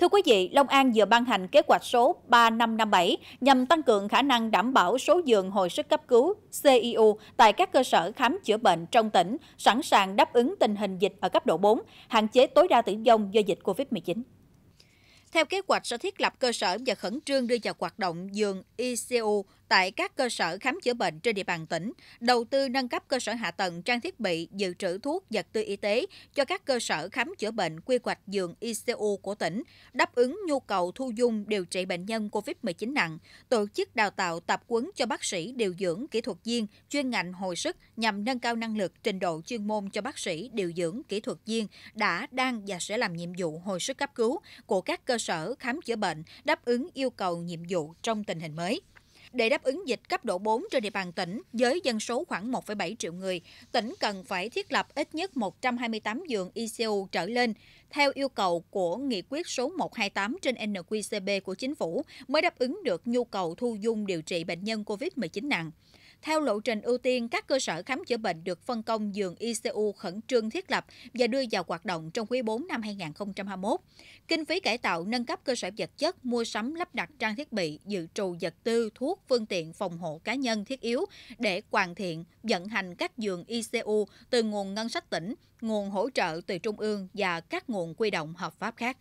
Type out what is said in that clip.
Thưa quý vị, Long An vừa ban hành kế hoạch số 3557 nhằm tăng cường khả năng đảm bảo số giường hồi sức cấp cứu CIU tại các cơ sở khám chữa bệnh trong tỉnh, sẵn sàng đáp ứng tình hình dịch ở cấp độ 4, hạn chế tối đa tử vong do dịch COVID-19. Theo kế hoạch sẽ thiết lập cơ sở và khẩn trương đưa vào hoạt động giường ICU tại các cơ sở khám chữa bệnh trên địa bàn tỉnh, đầu tư nâng cấp cơ sở hạ tầng trang thiết bị dự trữ thuốc vật tư y tế cho các cơ sở khám chữa bệnh quy hoạch giường ICU của tỉnh, đáp ứng nhu cầu thu dung điều trị bệnh nhân COVID-19 nặng, tổ chức đào tạo tập quấn cho bác sĩ điều dưỡng kỹ thuật viên chuyên ngành hồi sức nhằm nâng cao năng lực trình độ chuyên môn cho bác sĩ điều dưỡng kỹ thuật viên đã đang và sẽ làm nhiệm vụ hồi sức cấp cứu của các cơ sở khám chữa bệnh đáp ứng yêu cầu nhiệm vụ trong tình hình mới. Để đáp ứng dịch cấp độ 4 trên địa bàn tỉnh với dân số khoảng 1,7 triệu người, tỉnh cần phải thiết lập ít nhất 128 giường ICU trở lên theo yêu cầu của nghị quyết số 128 trên NQCB của chính phủ mới đáp ứng được nhu cầu thu dung điều trị bệnh nhân COVID-19 nặng. Theo lộ trình ưu tiên, các cơ sở khám chữa bệnh được phân công giường ICU khẩn trương thiết lập và đưa vào hoạt động trong quý 4 năm 2021. Kinh phí cải tạo, nâng cấp cơ sở vật chất, mua sắm lắp đặt trang thiết bị, dự trù vật tư, thuốc, phương tiện phòng hộ cá nhân thiết yếu để hoàn thiện, vận hành các giường ICU từ nguồn ngân sách tỉnh, nguồn hỗ trợ từ trung ương và các nguồn quy động hợp pháp khác.